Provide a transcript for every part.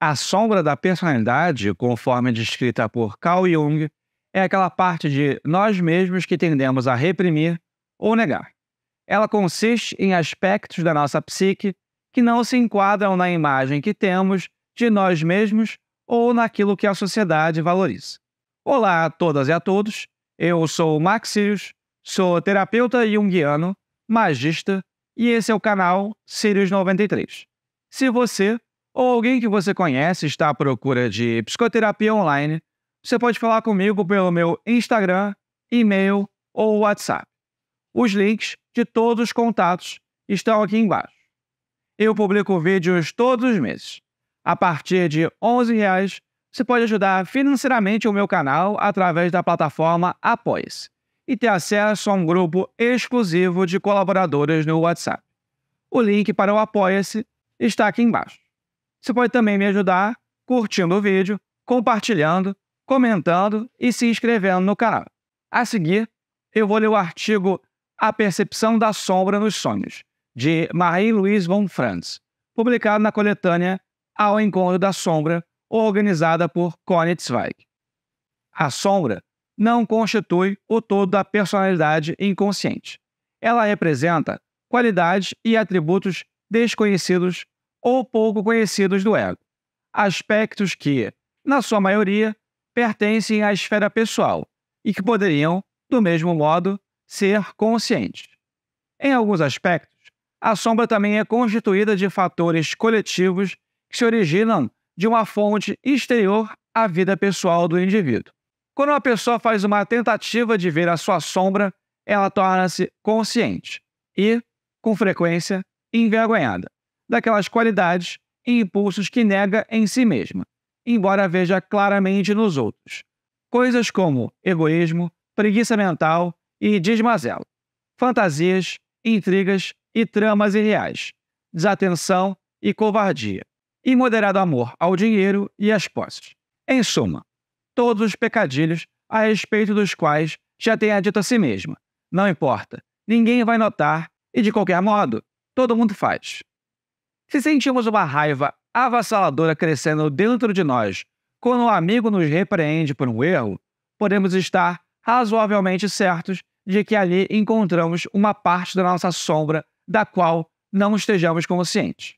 A sombra da personalidade, conforme é descrita por Carl Jung, é aquela parte de nós mesmos que tendemos a reprimir ou negar. Ela consiste em aspectos da nossa psique que não se enquadram na imagem que temos de nós mesmos ou naquilo que a sociedade valoriza. Olá a todas e a todos, eu sou o Max Sirius, sou terapeuta junguiano, magista, e esse é o canal Sirius 93. Se você ou alguém que você conhece está à procura de psicoterapia online, você pode falar comigo pelo meu Instagram, e-mail ou WhatsApp. Os links de todos os contatos estão aqui embaixo. Eu publico vídeos todos os meses. A partir de R$ 11, reais, você pode ajudar financeiramente o meu canal através da plataforma Apoia-se e ter acesso a um grupo exclusivo de colaboradores no WhatsApp. O link para o Apoia-se está aqui embaixo. Você pode também me ajudar curtindo o vídeo, compartilhando, comentando e se inscrevendo no canal. A seguir, eu vou ler o artigo A Percepção da Sombra nos Sonhos, de Marie-Louise von Franz, publicado na coletânea Ao Encontro da Sombra, organizada por Connie Zweig. A sombra não constitui o todo da personalidade inconsciente. Ela representa qualidades e atributos desconhecidos ou pouco conhecidos do ego, aspectos que, na sua maioria, pertencem à esfera pessoal e que poderiam, do mesmo modo, ser conscientes. Em alguns aspectos, a sombra também é constituída de fatores coletivos que se originam de uma fonte exterior à vida pessoal do indivíduo. Quando uma pessoa faz uma tentativa de ver a sua sombra, ela torna-se consciente e, com frequência, envergonhada daquelas qualidades e impulsos que nega em si mesma, embora veja claramente nos outros. Coisas como egoísmo, preguiça mental e desmazelo, fantasias, intrigas e tramas irreais, desatenção e covardia, e moderado amor ao dinheiro e às posses. Em suma, todos os pecadilhos a respeito dos quais já tenha dito a si mesma. Não importa, ninguém vai notar e, de qualquer modo, todo mundo faz. Se sentimos uma raiva avassaladora crescendo dentro de nós quando um amigo nos repreende por um erro, podemos estar razoavelmente certos de que ali encontramos uma parte da nossa sombra da qual não estejamos conscientes.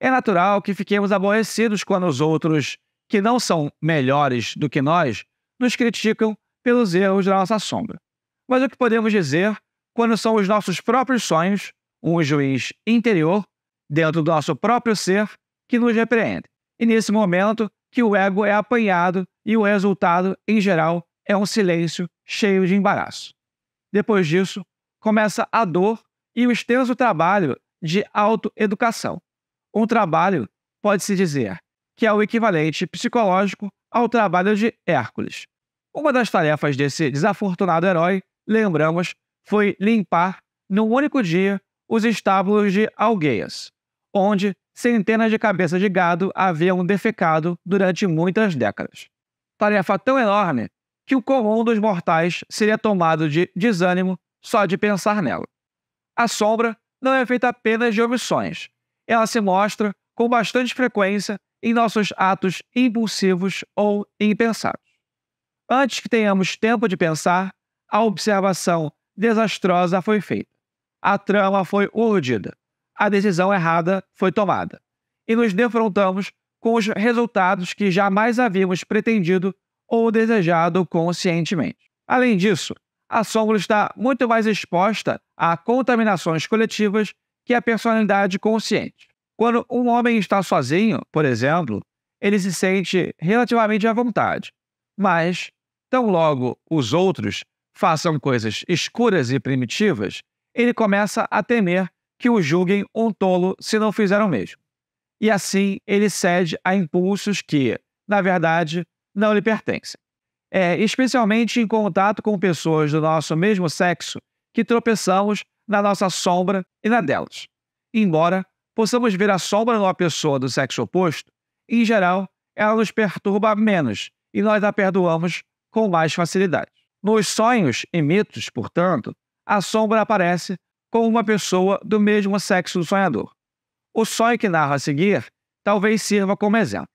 É natural que fiquemos aborrecidos quando os outros, que não são melhores do que nós, nos criticam pelos erros da nossa sombra. Mas o que podemos dizer quando são os nossos próprios sonhos, um juiz interior, dentro do nosso próprio ser que nos repreende. E nesse momento que o ego é apanhado e o resultado, em geral, é um silêncio cheio de embaraço. Depois disso, começa a dor e o extenso trabalho de autoeducação. Um trabalho, pode-se dizer, que é o equivalente psicológico ao trabalho de Hércules. Uma das tarefas desse desafortunado herói, lembramos, foi limpar, num único dia, os estábulos de Algueias, onde centenas de cabeças de gado haviam defecado durante muitas décadas. Tarefa tão enorme que o comum dos mortais seria tomado de desânimo só de pensar nela. A sombra não é feita apenas de omissões, ela se mostra com bastante frequência em nossos atos impulsivos ou impensados. Antes que tenhamos tempo de pensar, a observação desastrosa foi feita. A trama foi urdida a decisão errada foi tomada. E nos defrontamos com os resultados que jamais havíamos pretendido ou desejado conscientemente. Além disso, a sombra está muito mais exposta a contaminações coletivas que a personalidade consciente. Quando um homem está sozinho, por exemplo, ele se sente relativamente à vontade, mas, tão logo os outros façam coisas escuras e primitivas, ele começa a temer que o julguem um tolo se não fizeram o mesmo. E assim ele cede a impulsos que, na verdade, não lhe pertencem. É, especialmente em contato com pessoas do nosso mesmo sexo que tropeçamos na nossa sombra e na delas. Embora possamos ver a sombra numa pessoa do sexo oposto, em geral, ela nos perturba menos e nós a perdoamos com mais facilidade. Nos sonhos e mitos, portanto, a sombra aparece com uma pessoa do mesmo sexo do sonhador. O sonho que narra a seguir talvez sirva como exemplo.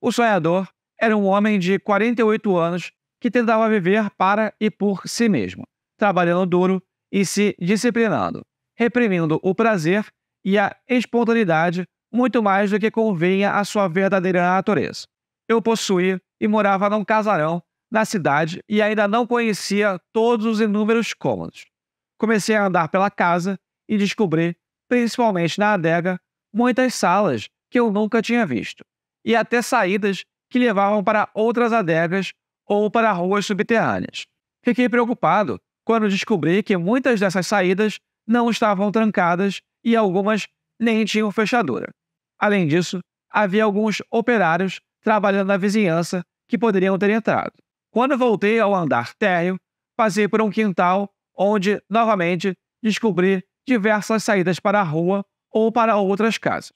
O sonhador era um homem de 48 anos que tentava viver para e por si mesmo, trabalhando duro e se disciplinando, reprimindo o prazer e a espontaneidade muito mais do que convinha à sua verdadeira natureza. Eu possuía e morava num casarão na cidade e ainda não conhecia todos os inúmeros cômodos comecei a andar pela casa e descobri, principalmente na adega, muitas salas que eu nunca tinha visto, e até saídas que levavam para outras adegas ou para ruas subterrâneas. Fiquei preocupado quando descobri que muitas dessas saídas não estavam trancadas e algumas nem tinham fechadura. Além disso, havia alguns operários trabalhando na vizinhança que poderiam ter entrado. Quando voltei ao andar térreo, passei por um quintal onde, novamente, descobri diversas saídas para a rua ou para outras casas.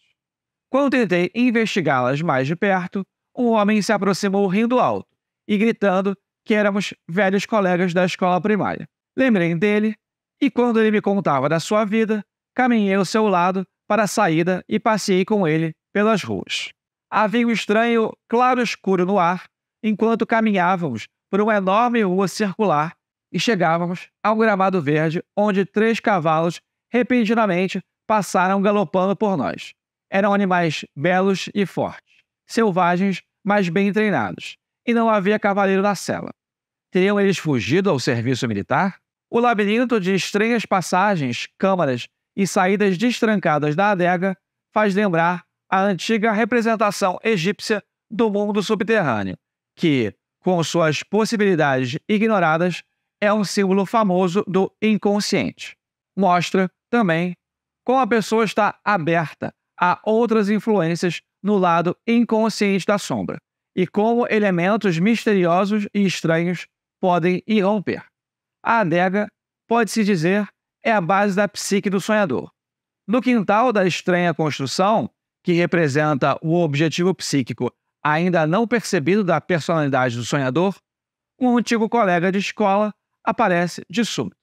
Quando tentei investigá-las mais de perto, um homem se aproximou rindo alto e gritando que éramos velhos colegas da escola primária. Lembrei dele e, quando ele me contava da sua vida, caminhei ao seu lado para a saída e passei com ele pelas ruas. Havia um estranho claro-escuro no ar enquanto caminhávamos por uma enorme rua circular e chegávamos a um gramado verde onde três cavalos repentinamente passaram galopando por nós. Eram animais belos e fortes, selvagens, mas bem treinados, e não havia cavaleiro na cela. Teriam eles fugido ao serviço militar? O labirinto de estranhas passagens, câmaras e saídas destrancadas da adega faz lembrar a antiga representação egípcia do mundo subterrâneo, que, com suas possibilidades ignoradas, é um símbolo famoso do inconsciente. Mostra também como a pessoa está aberta a outras influências no lado inconsciente da sombra e como elementos misteriosos e estranhos podem irromper. A adega, pode-se dizer, é a base da psique do sonhador. No quintal da estranha construção, que representa o objetivo psíquico ainda não percebido da personalidade do sonhador, um antigo colega de escola aparece de súbito.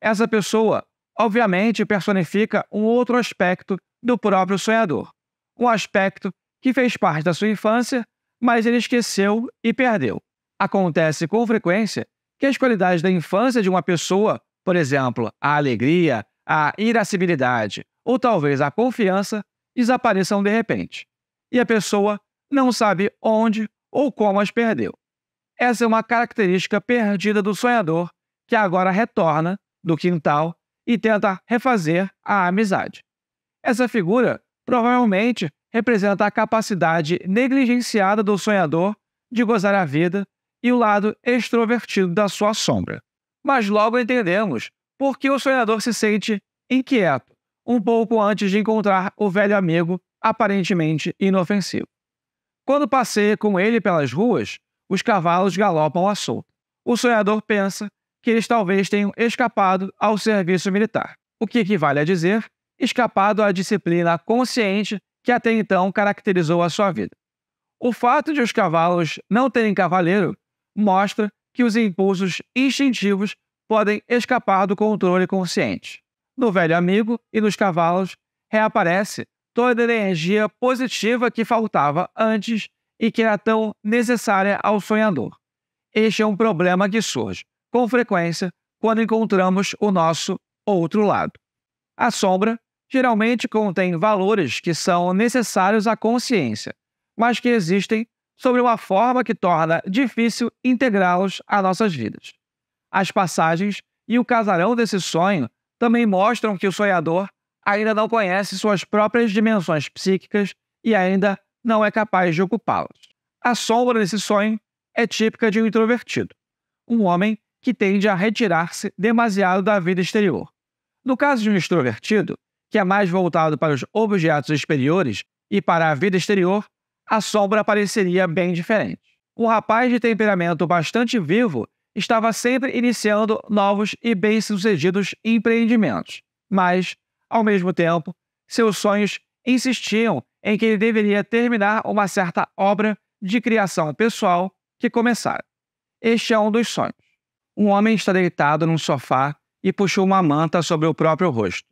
Essa pessoa, obviamente, personifica um outro aspecto do próprio sonhador, um aspecto que fez parte da sua infância, mas ele esqueceu e perdeu. Acontece com frequência que as qualidades da infância de uma pessoa, por exemplo, a alegria, a irascibilidade ou talvez a confiança, desapareçam de repente, e a pessoa não sabe onde ou como as perdeu. Essa é uma característica perdida do sonhador que agora retorna do quintal e tenta refazer a amizade. Essa figura provavelmente representa a capacidade negligenciada do sonhador de gozar a vida e o lado extrovertido da sua sombra. Mas logo entendemos por que o sonhador se sente inquieto um pouco antes de encontrar o velho amigo aparentemente inofensivo. Quando passeia com ele pelas ruas, os cavalos galopam à solta. O sonhador pensa que eles talvez tenham escapado ao serviço militar, o que equivale a dizer escapado à disciplina consciente que até então caracterizou a sua vida. O fato de os cavalos não terem cavaleiro mostra que os impulsos instintivos podem escapar do controle consciente. No velho amigo e nos cavalos reaparece toda a energia positiva que faltava antes e que era tão necessária ao sonhador. Este é um problema que surge com frequência quando encontramos o nosso outro lado. A sombra geralmente contém valores que são necessários à consciência, mas que existem sobre uma forma que torna difícil integrá-los a nossas vidas. As passagens e o casarão desse sonho também mostram que o sonhador ainda não conhece suas próprias dimensões psíquicas e ainda não é capaz de ocupá-las. A sombra desse sonho é típica de um introvertido, um homem que tende a retirar-se demasiado da vida exterior. No caso de um extrovertido, que é mais voltado para os objetos exteriores e para a vida exterior, a sombra pareceria bem diferente. Um rapaz de temperamento bastante vivo estava sempre iniciando novos e bem-sucedidos empreendimentos, mas, ao mesmo tempo, seus sonhos insistiam em que ele deveria terminar uma certa obra de criação pessoal que começara. Este é um dos sonhos. Um homem está deitado num sofá e puxou uma manta sobre o próprio rosto.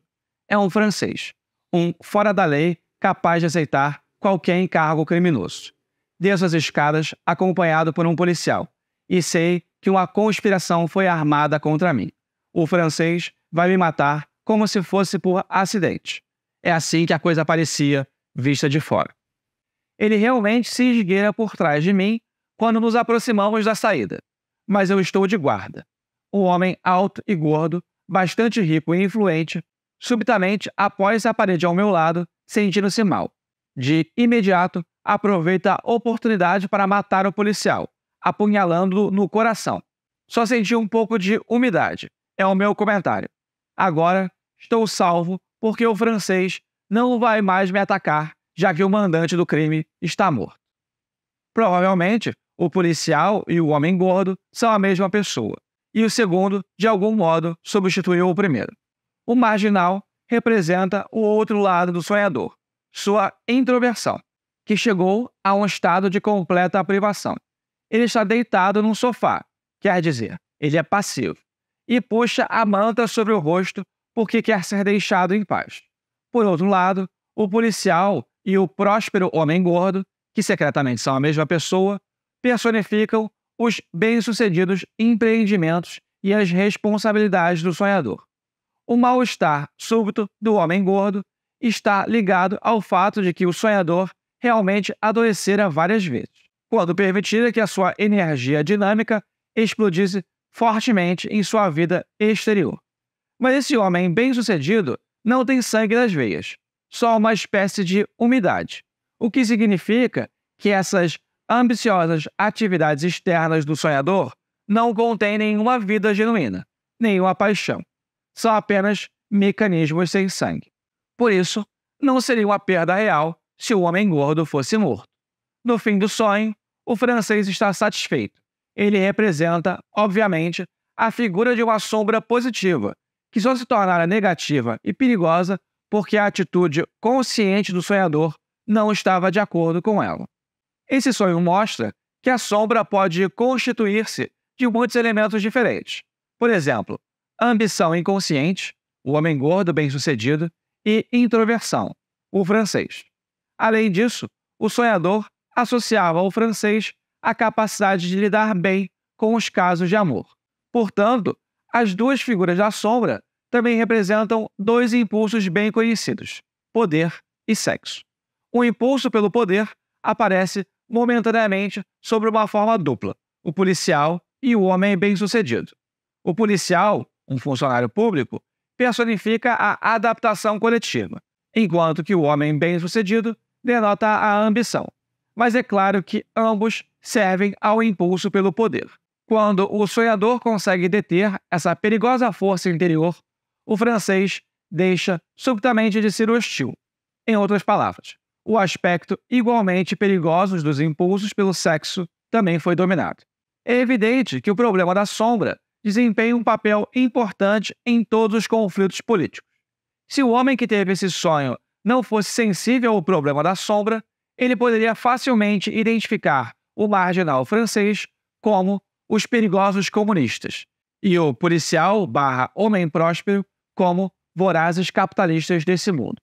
É um francês, um fora da lei capaz de aceitar qualquer encargo criminoso. Desço as escadas acompanhado por um policial e sei que uma conspiração foi armada contra mim. O francês vai me matar como se fosse por acidente. É assim que a coisa parecia, vista de fora. Ele realmente se esgueira por trás de mim quando nos aproximamos da saída mas eu estou de guarda. Um homem alto e gordo, bastante rico e influente, subitamente, após a parede ao meu lado, sentindo-se mal. De imediato, aproveita a oportunidade para matar o policial, apunhalando-o no coração. Só senti um pouco de umidade. É o meu comentário. Agora estou salvo porque o francês não vai mais me atacar, já que o mandante do crime está morto. Provavelmente o policial e o homem gordo são a mesma pessoa, e o segundo, de algum modo, substituiu o primeiro. O marginal representa o outro lado do sonhador, sua introversão, que chegou a um estado de completa privação. Ele está deitado num sofá, quer dizer, ele é passivo, e puxa a manta sobre o rosto porque quer ser deixado em paz. Por outro lado, o policial e o próspero homem gordo, que secretamente são a mesma pessoa, personificam os bem-sucedidos empreendimentos e as responsabilidades do sonhador. O mal-estar súbito do homem gordo está ligado ao fato de que o sonhador realmente adoecera várias vezes, quando permitira que a sua energia dinâmica explodisse fortemente em sua vida exterior. Mas esse homem bem-sucedido não tem sangue nas veias, só uma espécie de umidade, o que significa que essas ambiciosas atividades externas do sonhador não contêm nenhuma vida genuína, nenhuma paixão. São apenas mecanismos sem sangue. Por isso, não seria uma perda real se o homem gordo fosse morto. No fim do sonho, o francês está satisfeito. Ele representa, obviamente, a figura de uma sombra positiva, que só se tornara negativa e perigosa porque a atitude consciente do sonhador não estava de acordo com ela. Esse sonho mostra que a sombra pode constituir-se de muitos elementos diferentes. Por exemplo, ambição inconsciente, o homem gordo bem-sucedido, e introversão, o francês. Além disso, o sonhador associava ao francês a capacidade de lidar bem com os casos de amor. Portanto, as duas figuras da sombra também representam dois impulsos bem conhecidos: poder e sexo. O impulso pelo poder aparece momentaneamente sobre uma forma dupla: o policial e o homem bem-sucedido. O policial, um funcionário público, personifica a adaptação coletiva, enquanto que o homem bem-sucedido denota a ambição. Mas é claro que ambos servem ao impulso pelo poder. Quando o sonhador consegue deter essa perigosa força interior, o francês deixa subitamente de ser hostil. Em outras palavras, o aspecto igualmente perigoso dos impulsos pelo sexo também foi dominado. É evidente que o problema da sombra desempenha um papel importante em todos os conflitos políticos. Se o homem que teve esse sonho não fosse sensível ao problema da sombra, ele poderia facilmente identificar o marginal francês como os perigosos comunistas e o policial barra homem próspero como vorazes capitalistas desse mundo.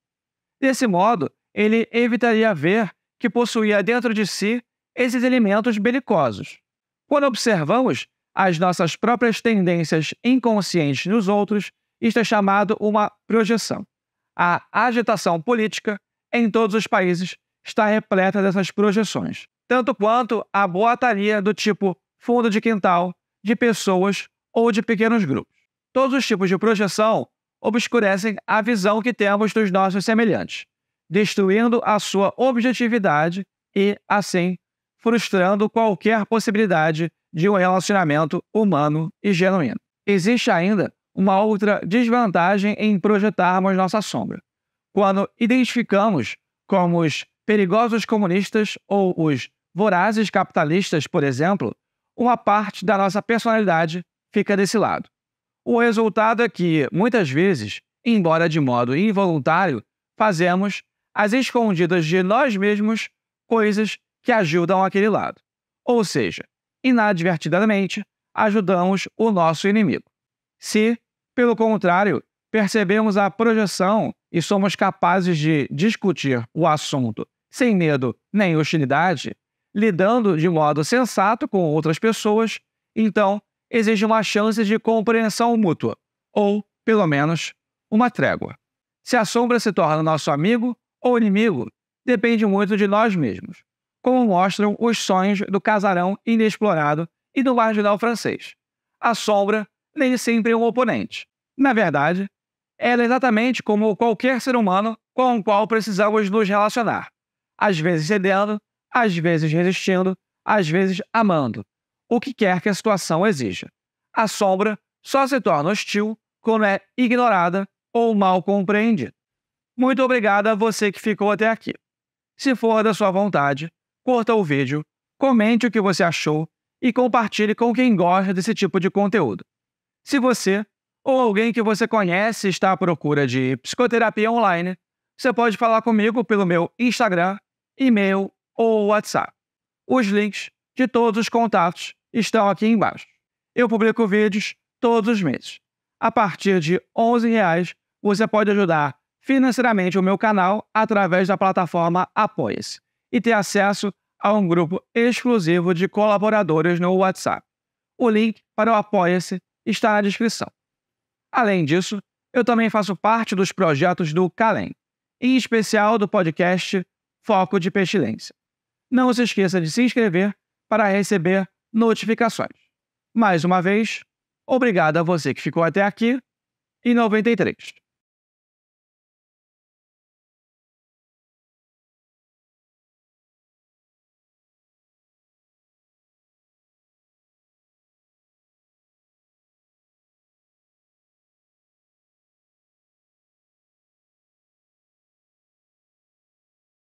Desse modo, ele evitaria ver que possuía dentro de si esses elementos belicosos. Quando observamos as nossas próprias tendências inconscientes nos outros, isto é chamado uma projeção. A agitação política em todos os países está repleta dessas projeções, tanto quanto a boataria do tipo fundo de quintal, de pessoas ou de pequenos grupos. Todos os tipos de projeção obscurecem a visão que temos dos nossos semelhantes destruindo a sua objetividade e, assim, frustrando qualquer possibilidade de um relacionamento humano e genuíno. Existe ainda uma outra desvantagem em projetarmos nossa sombra. Quando identificamos como os perigosos comunistas ou os vorazes capitalistas, por exemplo, uma parte da nossa personalidade fica desse lado. O resultado é que, muitas vezes, embora de modo involuntário, fazemos as escondidas de nós mesmos coisas que ajudam aquele lado. Ou seja, inadvertidamente, ajudamos o nosso inimigo. Se, pelo contrário, percebemos a projeção e somos capazes de discutir o assunto sem medo nem hostilidade, lidando de modo sensato com outras pessoas, então existe uma chance de compreensão mútua, ou, pelo menos, uma trégua. Se a sombra se torna nosso amigo, ou inimigo depende muito de nós mesmos, como mostram os sonhos do casarão inexplorado e do marginal francês. A sombra nem sempre é um oponente. Na verdade, ela é exatamente como qualquer ser humano com o qual precisamos nos relacionar. Às vezes cedendo, às vezes resistindo, às vezes amando, o que quer que a situação exija. A sombra só se torna hostil quando é ignorada ou mal compreendida. Muito obrigado a você que ficou até aqui. Se for da sua vontade, curta o vídeo, comente o que você achou e compartilhe com quem gosta desse tipo de conteúdo. Se você ou alguém que você conhece está à procura de psicoterapia online, você pode falar comigo pelo meu Instagram, e-mail ou WhatsApp. Os links de todos os contatos estão aqui embaixo. Eu publico vídeos todos os meses. A partir de R$ 11, reais, você pode ajudar financeiramente o meu canal através da plataforma Apoia-se e ter acesso a um grupo exclusivo de colaboradores no WhatsApp. O link para o Apoia-se está na descrição. Além disso, eu também faço parte dos projetos do Calem, em especial do podcast Foco de Pestilência. Não se esqueça de se inscrever para receber notificações. Mais uma vez, obrigado a você que ficou até aqui e 93.